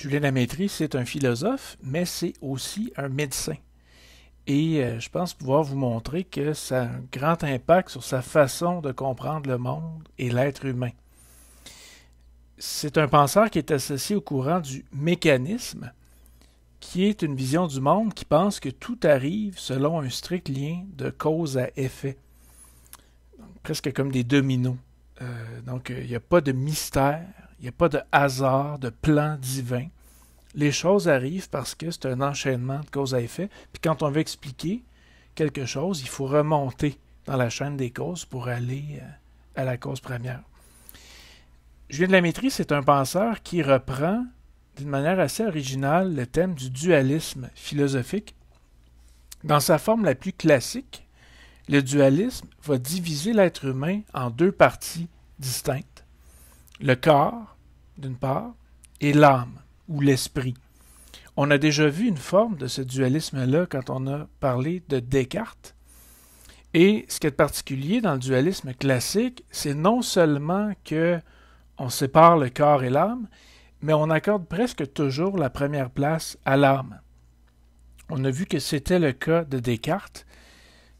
Julien Maîtrise, c'est un philosophe, mais c'est aussi un médecin. Et euh, je pense pouvoir vous montrer que ça a un grand impact sur sa façon de comprendre le monde et l'être humain. C'est un penseur qui est associé au courant du mécanisme, qui est une vision du monde qui pense que tout arrive selon un strict lien de cause à effet, presque comme des dominos. Euh, donc euh, il n'y a pas de mystère il n'y a pas de hasard, de plan divin. Les choses arrivent parce que c'est un enchaînement de cause à effet. Puis quand on veut expliquer quelque chose, il faut remonter dans la chaîne des causes pour aller euh, à la cause première. Julien de la Maîtrise, c'est un penseur qui reprend d'une manière assez originale le thème du dualisme philosophique. Dans sa forme la plus classique, le dualisme va diviser l'être humain en deux parties distinctes le corps, d'une part, et l'âme ou l'esprit. On a déjà vu une forme de ce dualisme-là quand on a parlé de Descartes. Et ce qui est particulier dans le dualisme classique, c'est non seulement que on sépare le corps et l'âme, mais on accorde presque toujours la première place à l'âme. On a vu que c'était le cas de Descartes,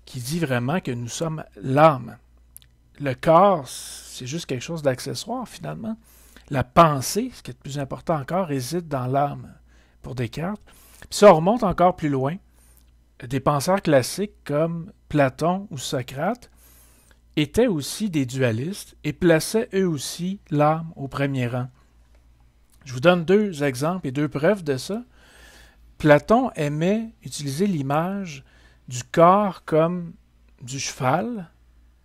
qui dit vraiment que nous sommes l'âme. Le corps, c'est juste quelque chose d'accessoire finalement. La pensée, ce qui est le plus important encore, réside dans l'âme pour Descartes. Puis ça remonte encore plus loin. Des penseurs classiques comme Platon ou Socrate étaient aussi des dualistes et plaçaient eux aussi l'âme au premier rang. Je vous donne deux exemples et deux preuves de ça. Platon aimait utiliser l'image du corps comme du cheval,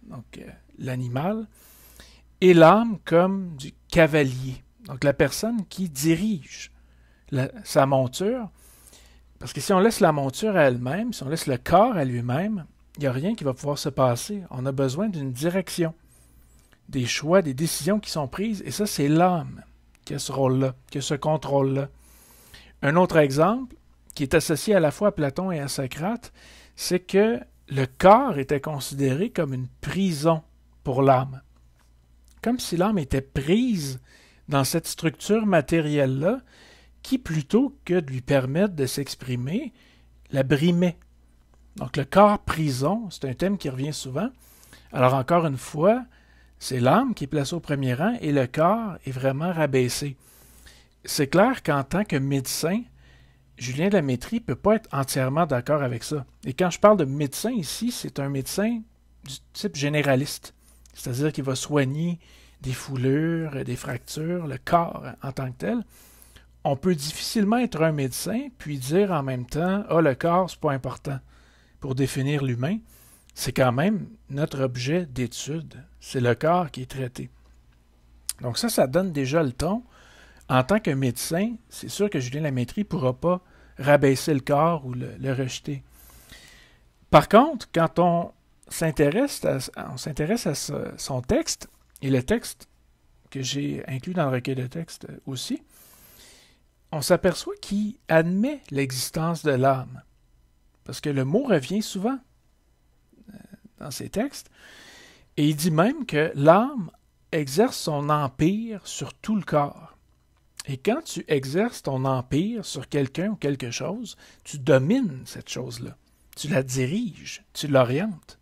donc euh, l'animal, et l'âme comme du cavalier, donc la personne qui dirige sa monture. Parce que si on laisse la monture à elle-même, si on laisse le corps à lui-même, il n'y a rien qui va pouvoir se passer. On a besoin d'une direction, des choix, des décisions qui sont prises, et ça, c'est l'âme qui a ce rôle-là, qui a ce contrôle-là. Un autre exemple, qui est associé à la fois à Platon et à Socrate, c'est que le corps était considéré comme une prison pour l'âme comme si l'âme était prise dans cette structure matérielle-là, qui, plutôt que de lui permettre de s'exprimer, la brimait. Donc le corps prison, c'est un thème qui revient souvent. Alors encore une fois, c'est l'âme qui est placée au premier rang et le corps est vraiment rabaissé. C'est clair qu'en tant que médecin, Julien Lamétrie ne peut pas être entièrement d'accord avec ça. Et quand je parle de médecin ici, c'est un médecin du type généraliste. C'est-à-dire qu'il va soigner des foulures, des fractures, le corps en tant que tel. On peut difficilement être un médecin puis dire en même temps Ah, le corps, c'est pas important pour définir l'humain. C'est quand même notre objet d'étude. C'est le corps qui est traité. Donc, ça, ça donne déjà le ton. En tant que médecin, c'est sûr que Julien Lamétrie ne pourra pas rabaisser le corps ou le rejeter. Par contre, quand on s'intéresse à, on s'intéresse à son texte et le texte que j'ai inclus dans le recueil de texte aussi, on s'aperçoit qu'il admet l'existence de l'âme. Parce que le mot revient souvent euh, dans ses textes. Et il dit même que l'âme exerce son empire sur tout le corps. Et quand tu exerces ton empire sur quelqu'un ou quelque chose, tu domines cette chose-là. Tu la diriges, tu l'orientes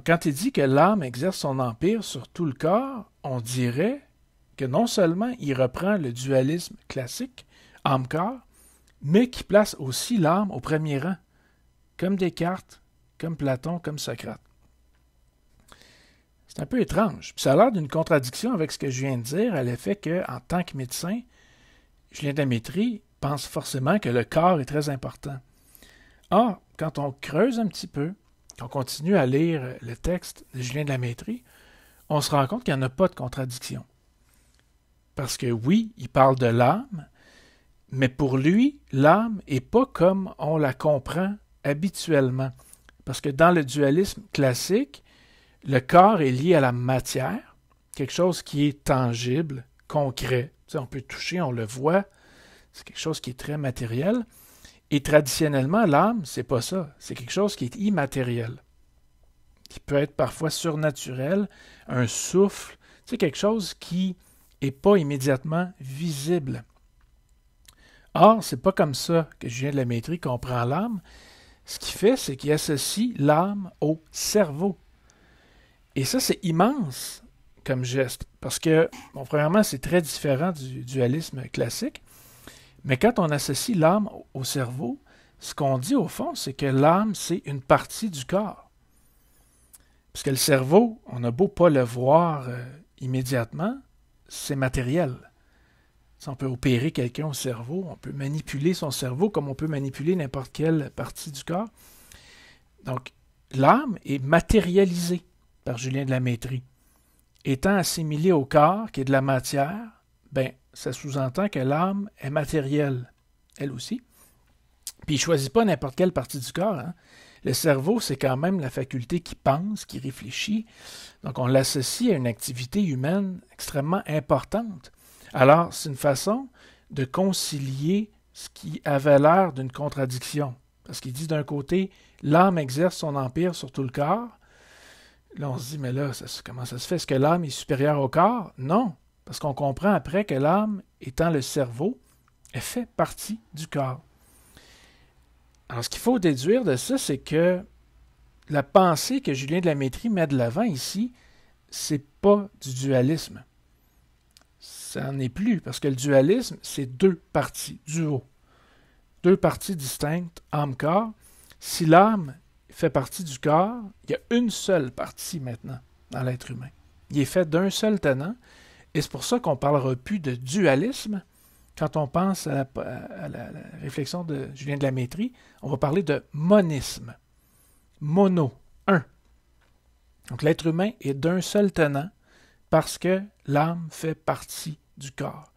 quand il dit que l'âme exerce son empire sur tout le corps, on dirait que non seulement il reprend le dualisme classique, âme-corps, mais qu'il place aussi l'âme au premier rang, comme Descartes, comme Platon, comme Socrate. C'est un peu étrange. ça a l'air d'une contradiction avec ce que je viens de dire, à l'effet que, en tant que médecin, Julien Damétri pense forcément que le corps est très important. Or, quand on creuse un petit peu, quand on continue à lire le texte de Julien de la Maîtrie, on se rend compte qu'il n'y en a pas de contradiction. Parce que oui, il parle de l'âme, mais pour lui, l'âme n'est pas comme on la comprend habituellement. Parce que dans le dualisme classique, le corps est lié à la matière, quelque chose qui est tangible, concret. on peut toucher, on le voit, c'est quelque chose qui est très matériel. Et traditionnellement, l'âme, c'est pas ça. C'est quelque chose qui est immatériel, qui peut être parfois surnaturel, un souffle, c'est quelque chose qui n'est pas immédiatement visible. Or, c'est pas comme ça que Julien de la Maîtrie comprend l'âme. Ce qu'il fait, c'est qu'il associe l'âme au cerveau. Et ça, c'est immense comme geste, parce que, bon, premièrement, c'est très différent du dualisme classique. Mais quand on associe l'âme au cerveau, ce qu'on dit au fond, c'est que l'âme, c'est une partie du corps. Puisque le cerveau, on n'a beau pas le voir euh, immédiatement, c'est matériel. on peut opérer quelqu'un au cerveau, on peut manipuler son cerveau comme on peut manipuler n'importe quelle partie du corps. Donc, l'âme est matérialisée par Julien de la Maîtrie. Étant assimilée au corps, qui est de la matière, ben, ça sous-entend que l'âme est matérielle, elle aussi. Puis il ne choisit pas n'importe quelle partie du corps. Hein. Le cerveau, c'est quand même la faculté qui pense, qui réfléchit. Donc on l'associe à une activité humaine extrêmement importante. Alors c'est une façon de concilier ce qui avait l'air d'une contradiction. Parce qu'il dit d'un côté, l'âme exerce son empire sur tout le corps. Là, on se dit, mais là, comment ça se fait? Est-ce que l'âme est supérieure au corps? Non, parce qu'on comprend après que l'âme, étant le cerveau, elle fait partie du corps. Alors, ce qu'il faut déduire de ça, c'est que la pensée que Julien de la met de l'avant ici, c'est pas du dualisme. Ça n'en est plus, parce que le dualisme, c'est deux parties, duo. Deux parties distinctes, âme-corps. Si l'âme fait partie du corps, il y a une seule partie maintenant dans l'être humain. Il est fait d'un seul tenant, et c'est pour ça qu'on ne parlera plus de dualisme. Quand on pense à la, réflexion de Julien de la Maîtrie, on va parler de monisme. Mono, un. Donc l'être humain est d'un seul tenant parce que l'âme fait partie du corps.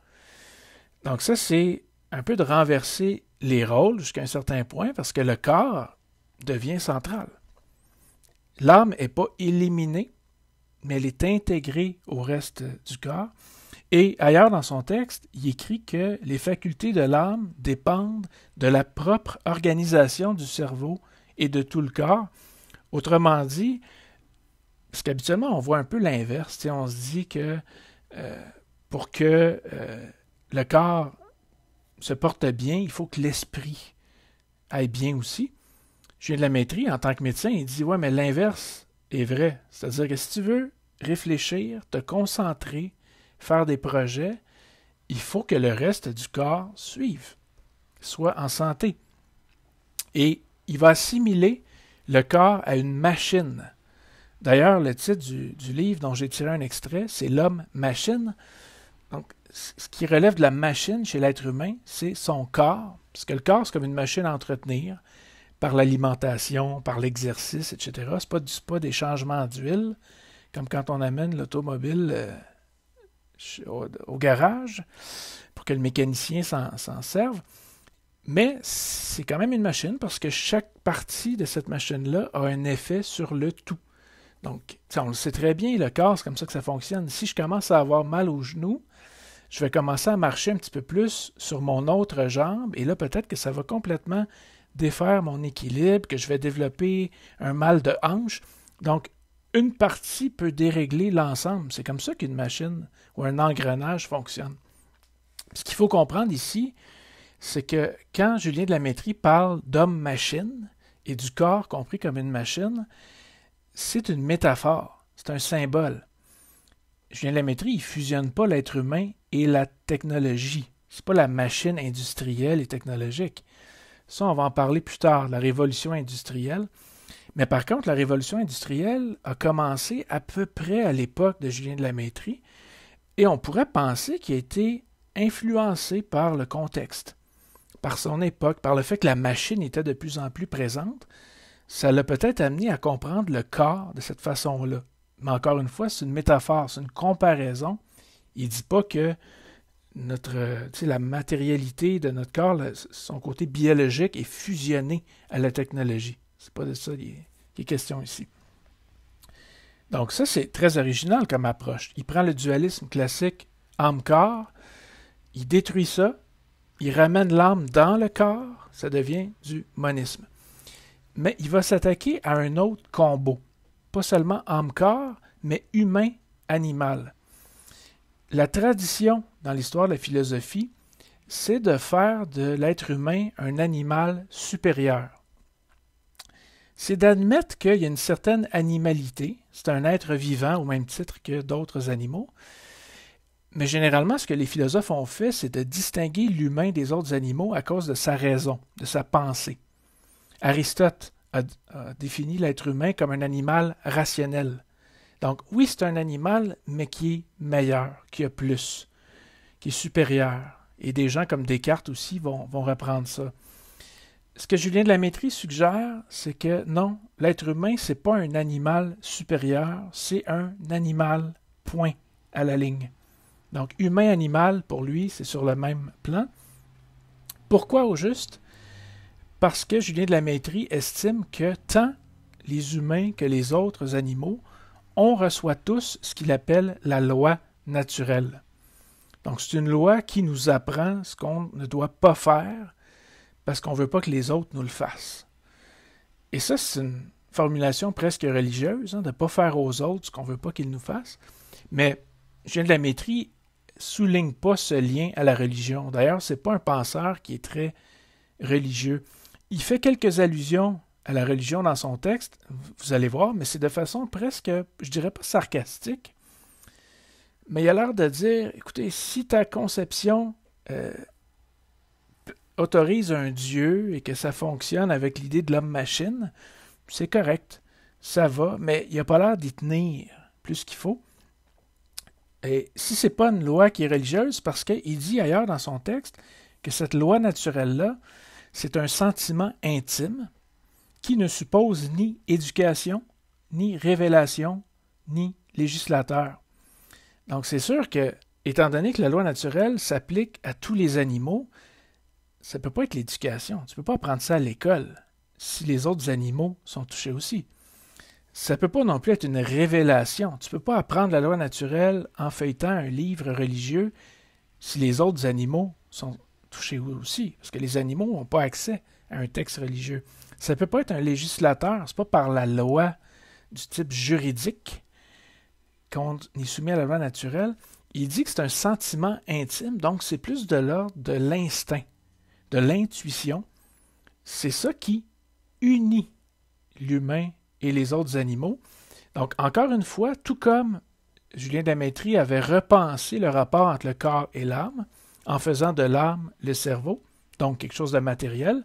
Donc ça, c'est un peu de renverser les rôles jusqu'à un certain point parce que le corps devient central. L'âme n'est pas éliminée, mais elle est intégrée au reste du corps. Et ailleurs dans son texte, il écrit que les facultés de l'âme dépendent de la propre organisation du cerveau et de tout le corps. Autrement dit, parce qu'habituellement on voit un peu l'inverse, on se dit que euh, pour que euh, le corps se porte bien, il faut que l'esprit aille bien aussi. Je viens de la maîtrise en tant que médecin, il dit Ouais, mais l'inverse est vrai. C'est-à-dire que si tu veux réfléchir, te concentrer, faire des projets, il faut que le reste du corps suive, soit en santé. Et il va assimiler le corps à une machine. D'ailleurs, le titre du, livre dont j'ai tiré un extrait, c'est L'homme-machine. Donc, ce qui relève de la machine chez l'être humain, c'est son corps, que le corps, c'est comme une machine à entretenir par l'alimentation, par l'exercice, etc. Ce n'est pas, pas, des changements d'huile, comme quand on amène l'automobile euh, au, au, garage pour que le mécanicien s'en serve. Mais c'est quand même une machine parce que chaque partie de cette machine-là a un effet sur le tout. Donc, on le sait très bien, le corps, c'est comme ça que ça fonctionne. Si je commence à avoir mal aux genoux, je vais commencer à marcher un petit peu plus sur mon autre jambe, et là, peut-être que ça va complètement défaire mon équilibre, que je vais développer un mal de hanche. Donc, une partie peut dérégler l'ensemble. C'est comme ça qu'une machine ou un engrenage fonctionne. Ce qu'il faut comprendre ici, c'est que quand Julien de la Métrie parle d'homme-machine et du corps compris comme une machine, c'est une métaphore, c'est un symbole. Julien de la Maîtrie, il ne fusionne pas l'être humain et la technologie. C'est pas la machine industrielle et technologique. Ça, on va en parler plus tard, la révolution industrielle. Mais par contre, la révolution industrielle a commencé à peu près à l'époque de Julien de la Maîtrie, et on pourrait penser qu'il a été influencé par le contexte, par son époque, par le fait que la machine était de plus en plus présente. Ça l'a peut-être amené à comprendre le corps de cette façon-là. Mais encore une fois, c'est une métaphore, c'est une comparaison. Il ne dit pas que notre, la matérialité de notre corps, son côté biologique, est fusionné à la technologie. C'est pas de ça qui est, question ici. Donc ça, c'est très original comme approche. Il prend le dualisme classique âme-corps, il détruit ça, il ramène l'âme dans le corps, ça devient du monisme. Mais il va s'attaquer à un autre combo, pas seulement âme-corps, mais humain-animal. La tradition dans l'histoire de la philosophie, c'est de faire de l'être humain un animal supérieur c'est d'admettre qu'il y a une certaine animalité, c'est un être vivant au même titre que d'autres animaux, mais généralement, ce que les philosophes ont fait, c'est de distinguer l'humain des autres animaux à cause de sa raison, de sa pensée. Aristote a, défini l'être humain comme un animal rationnel. Donc oui, c'est un animal, mais qui est meilleur, qui a plus, qui est supérieur. Et des gens comme Descartes aussi vont reprendre ça ce que Julien de la Maîtrie suggère, c'est que non, l'être humain, n'est pas un animal supérieur, c'est un animal, point, à la ligne. Donc, humain-animal, pour lui, c'est sur le même plan. Pourquoi au juste Parce que Julien de la Maîtrie estime que tant les humains que les autres animaux, on reçoit tous ce qu'il appelle la loi naturelle. Donc, c'est une loi qui nous apprend ce qu'on ne doit pas faire parce qu'on ne veut pas que les autres nous le fassent. Et ça, c'est une formulation presque religieuse, hein, de ne pas faire aux autres ce qu'on ne veut pas qu'ils nous fassent. Mais Jean de la souligne pas ce lien à la religion. D'ailleurs, ce n'est pas un penseur qui est très religieux. Il fait quelques allusions à la religion dans son texte, vous allez voir, mais c'est de façon presque, je dirais pas sarcastique, mais il a l'air de dire, écoutez, si ta conception euh, autorise un dieu et que ça fonctionne avec l'idée de l'homme-machine, c'est correct, ça va, mais il n'y a pas l'air d'y tenir plus qu'il faut. Et si n'est pas une loi qui est religieuse, parce qu'il dit ailleurs dans son texte que cette loi naturelle-là, c'est un sentiment intime qui ne suppose ni éducation, ni révélation, ni législateur. Donc c'est sûr que, étant donné que la loi naturelle s'applique à tous les animaux, ça ne peut pas être l'éducation. Tu ne peux pas apprendre ça à l'école si les autres animaux sont touchés aussi. Ça ne peut pas non plus être une révélation. Tu ne peux pas apprendre la loi naturelle en feuilletant un livre religieux si les autres animaux sont touchés aussi, parce que les animaux n'ont pas accès à un texte religieux. Ça ne peut pas être un législateur. Ce n'est pas par la loi du type juridique qu'on est soumis à la loi naturelle. Il dit que c'est un sentiment intime, donc c'est plus de l'ordre de l'instinct de l'intuition, c'est ça qui unit l'humain et les autres animaux. Donc, encore une fois, tout comme Julien Damétri avait repensé le rapport entre le corps et l'âme, en faisant de l'âme le cerveau, donc quelque chose de matériel,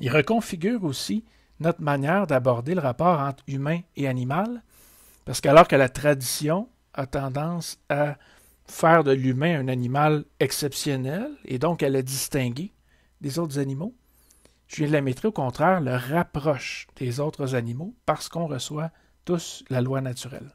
il reconfigure aussi notre manière d'aborder le rapport entre humain et animal, parce qu'alors que la tradition a tendance à faire de l'humain un animal exceptionnel, et donc à le distinguer des autres animaux, je la au contraire le rapproche des autres animaux parce qu'on reçoit tous la loi naturelle.